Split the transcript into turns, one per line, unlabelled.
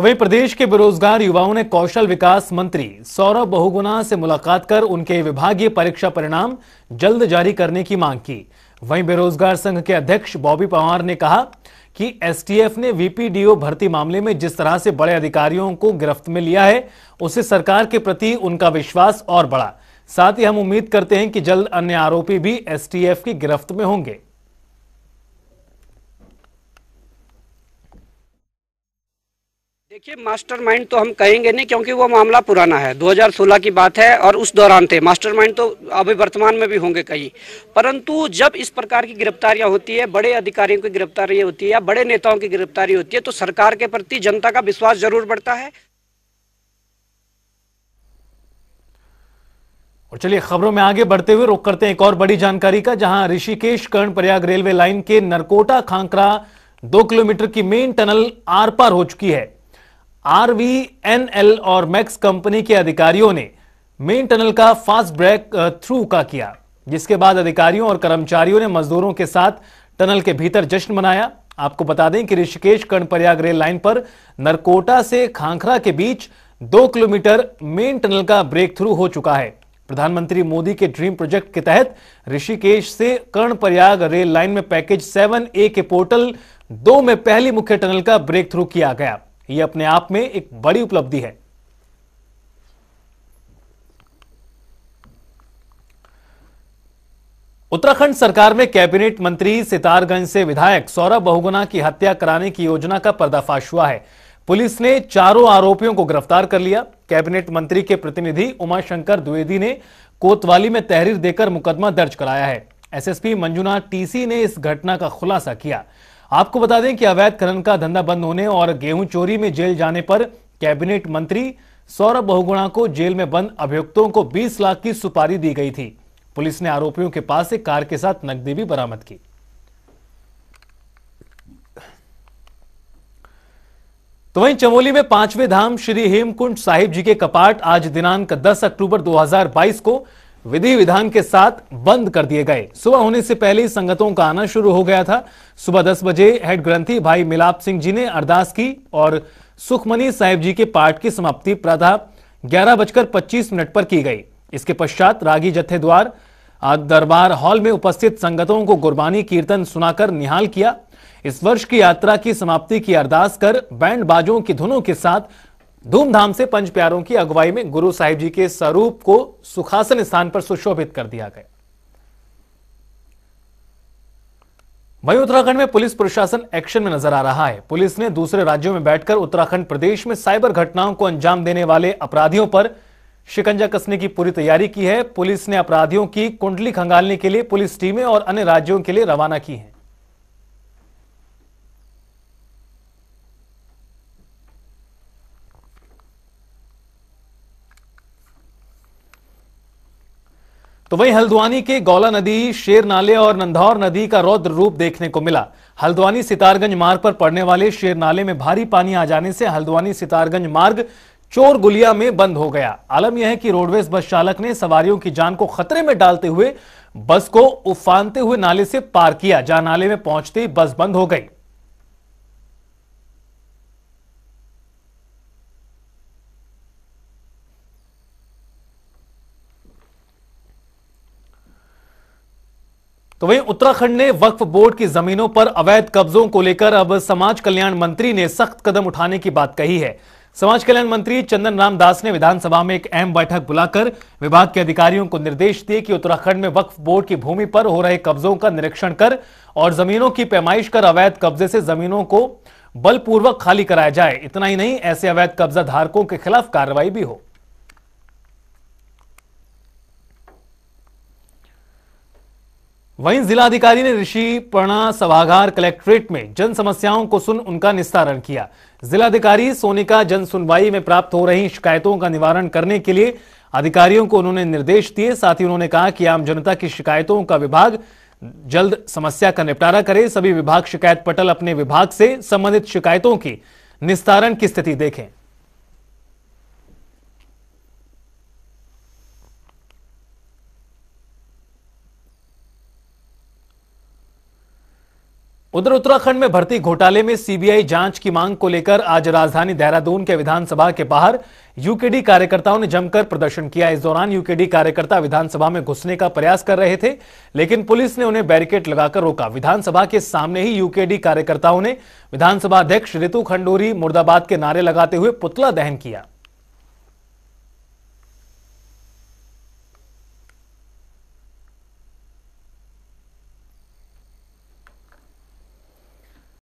तो वहीं प्रदेश के बेरोजगार युवाओं ने कौशल विकास मंत्री सौरभ बहुगुना से मुलाकात कर उनके विभागीय परीक्षा परिणाम जल्द जारी करने की मांग की वहीं बेरोजगार संघ के अध्यक्ष बॉबी पवार ने कहा कि एसटीएफ ने वीपीडीओ भर्ती मामले में जिस तरह से बड़े अधिकारियों को गिरफ्त में लिया है उसे सरकार के प्रति उनका विश्वास और बढ़ा साथ ही हम उम्मीद करते हैं कि जल्द अन्य आरोपी भी एसटीएफ की गिरफ्त में होंगे देखिए मास्टरमाइंड तो हम कहेंगे नहीं क्योंकि वो मामला पुराना है 2016 की बात है और उस दौरान थे मास्टरमाइंड तो अभी वर्तमान में भी होंगे कहीं परंतु जब इस प्रकार की गिरफ्तारियां होती है बड़े अधिकारियों की गिरफ्तारी होती है या बड़े नेताओं की गिरफ्तारी होती है तो सरकार के प्रति जनता का विश्वास जरूर बढ़ता है और चलिए खबरों में आगे बढ़ते हुए रुख करते हैं एक और बड़ी जानकारी का जहां Rishikesh Karnaprayag railway line के नरकोटा खांकरा दो किलोमीटर की मेन टनल आर पार हो चुकी है एल और मैक्स कंपनी के अधिकारियों ने मेन टनल का फास्ट ब्रेक थ्रू का किया जिसके बाद अधिकारियों और कर्मचारियों ने मजदूरों के साथ टनल के भीतर जश्न मनाया आपको बता दें कि ऋषिकेश कर्णप्रयाग रेल लाइन पर नरकोटा से खांखरा के बीच दो किलोमीटर मेन टनल का ब्रेक थ्रू हो चुका है प्रधानमंत्री मोदी के ड्रीम प्रोजेक्ट के तहत ऋषिकेश से कर्णप्रयाग रेल लाइन में पैकेज सेवन ए के पोर्टल दो में पहली मुख्य टनल का ब्रेक थ्रू किया गया ये अपने आप में एक बड़ी उपलब्धि है उत्तराखंड सरकार में कैबिनेट मंत्री सितारगंज से विधायक सौरभ बहुगुना की हत्या कराने की योजना का पर्दाफाश हुआ है पुलिस ने चारों आरोपियों को गिरफ्तार कर लिया कैबिनेट मंत्री के प्रतिनिधि उमाशंकर द्विवेदी ने कोतवाली में तहरीर देकर मुकदमा दर्ज कराया है एसएसपी मंजुनाथ टीसी ने इस घटना का खुलासा किया आपको बता दें कि अवैध खनन का धंधा बंद होने और गेहूं चोरी में जेल जाने पर कैबिनेट मंत्री सौरभ बहुगुणा को जेल में बंद अभियुक्तों को 20 लाख की सुपारी दी गई थी पुलिस ने आरोपियों के पास से कार के साथ नकदी भी बरामद की तो वहीं चमोली में पांचवें धाम श्री हेमकुंड साहिब जी के कपाट आज दिनांक 10 अक्टूबर 2022 को विधि विधान के साथ बंद कर दिए गए सुबह होने से पहले संगतों का आना शुरू हो गया था सुबह दस बजे हेड ग्रंथी भाई मिलाप सिंह जी ने अरदास की और सुखमनी साहिब जी के पाठ की समाप्ति प्रातः ग्यारह बजकर पच्चीस मिनट पर की गई इसके पश्चात रागी जत्थे द्वार दरबार हॉल में उपस्थित संगतों को गुरबानी कीर्तन सुनाकर निहाल किया इस वर्ष की यात्रा की समाप्ति की अरदास कर बैंड बाजों की धुनों के साथ धूमधाम से पंच प्यारों की अगुवाई में गुरु साहिब जी के स्वरूप को सुखासन स्थान पर सुशोभित कर दिया गया वहीं उत्तराखंड में पुलिस प्रशासन एक्शन में नजर आ रहा है पुलिस ने दूसरे राज्यों में बैठकर उत्तराखंड प्रदेश में साइबर घटनाओं को अंजाम देने वाले अपराधियों पर शिकंजा कसने की पूरी तैयारी की है पुलिस ने अपराधियों की कुंडली खंगालने के लिए पुलिस टीमें और अन्य राज्यों के लिए रवाना की है तो वहीं हल्द्वानी के गौला नदी शेर नाले और नंधौर नदी का रौद्र रूप देखने को मिला हल्द्वानी सितारगंज मार्ग पर पड़ने वाले शेर नाले में भारी पानी आ जाने से हल्द्वानी सितारगंज मार्ग चोर गुलिया में बंद हो गया आलम यह है कि रोडवेज बस चालक ने सवारियों की जान को खतरे में डालते हुए बस को उफानते हुए नाले से पार किया जहां नाले में पहुंचते ही बस बंद हो गई तो वहीं उत्तराखंड ने वक्फ बोर्ड की जमीनों पर अवैध कब्जों को लेकर अब समाज कल्याण मंत्री ने सख्त कदम उठाने की बात कही है समाज कल्याण मंत्री चंदन राम दास ने विधानसभा में एक अहम बैठक बुलाकर विभाग के अधिकारियों को निर्देश दिए कि उत्तराखंड में वक्फ बोर्ड की भूमि पर हो रहे कब्जों का निरीक्षण कर और जमीनों की पैमाइश कर अवैध कब्जे से जमीनों को बलपूर्वक खाली कराया जाए इतना ही नहीं ऐसे अवैध कब्जा धारकों के खिलाफ कार्रवाई भी हो वहीं जिलाधिकारी ने ऋषि प्रणा सभागार कलेक्ट्रेट में जन समस्याओं को सुन उनका निस्तारण किया जिलाधिकारी सोनिका जन सुनवाई में प्राप्त हो रही शिकायतों का निवारण करने के लिए अधिकारियों को उन्होंने निर्देश दिए साथ ही उन्होंने कहा कि आम जनता की शिकायतों का विभाग जल्द समस्या का निपटारा करे सभी विभाग शिकायत पटल अपने विभाग से संबंधित शिकायतों की निस्तारण की स्थिति देखें उधर उत्तराखंड में भर्ती घोटाले में सीबीआई जांच की मांग को लेकर आज राजधानी देहरादून के विधानसभा के बाहर यूकेडी कार्यकर्ताओं ने जमकर प्रदर्शन किया इस दौरान यूकेडी कार्यकर्ता विधानसभा में घुसने का प्रयास कर रहे थे लेकिन पुलिस ने उन्हें बैरिकेड लगाकर रोका विधानसभा के सामने ही यूकेडी कार्यकर्ताओं ने विधानसभा अध्यक्ष रितु खंडूरी मुर्दाबाद के नारे लगाते हुए पुतला दहन किया